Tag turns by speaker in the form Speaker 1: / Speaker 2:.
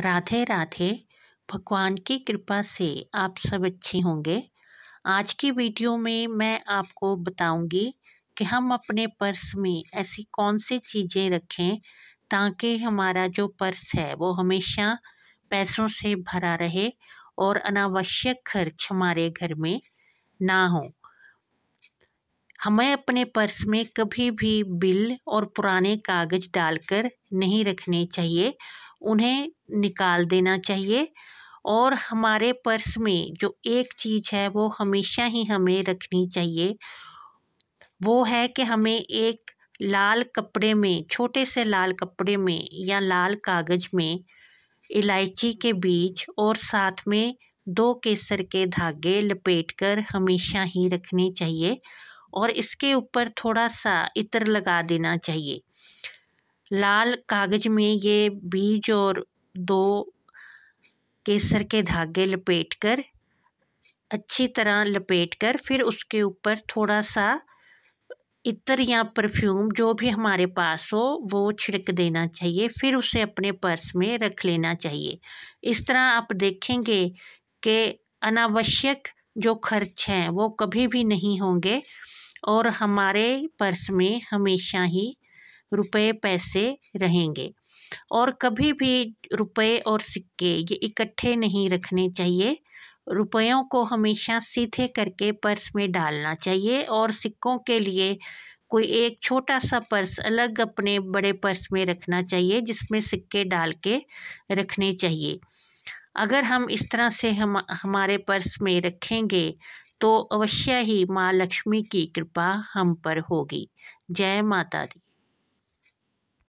Speaker 1: राधे राधे भगवान की कृपा से आप सब अच्छे होंगे आज की वीडियो में मैं आपको बताऊंगी कि हम अपने पर्स में ऐसी कौन सी चीज़ें रखें ताकि हमारा जो पर्स है वो हमेशा पैसों से भरा रहे और अनावश्यक खर्च हमारे घर में ना हो हमें अपने पर्स में कभी भी बिल और पुराने कागज़ डालकर नहीं रखने चाहिए उन्हें निकाल देना चाहिए और हमारे पर्स में जो एक चीज़ है वो हमेशा ही हमें रखनी चाहिए वो है कि हमें एक लाल कपड़े में छोटे से लाल कपड़े में या लाल कागज़ में इलायची के बीज और साथ में दो केसर के धागे लपेटकर हमेशा ही रखने चाहिए और इसके ऊपर थोड़ा सा इतर लगा देना चाहिए लाल कागज में ये बीज और दो केसर के धागे लपेट कर अच्छी तरह लपेट कर फिर उसके ऊपर थोड़ा सा इतर या परफ्यूम जो भी हमारे पास हो वो छिड़क देना चाहिए फिर उसे अपने पर्स में रख लेना चाहिए इस तरह आप देखेंगे कि अनावश्यक जो खर्च हैं वो कभी भी नहीं होंगे और हमारे पर्स में हमेशा ही रुपए पैसे रहेंगे और कभी भी रुपए और सिक्के ये इकट्ठे नहीं रखने चाहिए रुपयों को हमेशा सीधे करके पर्स में डालना चाहिए और सिक्कों के लिए कोई एक छोटा सा पर्स अलग अपने बड़े पर्स में रखना चाहिए जिसमें सिक्के डाल के रखने चाहिए अगर हम इस तरह से हम हमारे पर्स में रखेंगे तो अवश्य ही माँ लक्ष्मी की कृपा हम पर होगी जय माता दी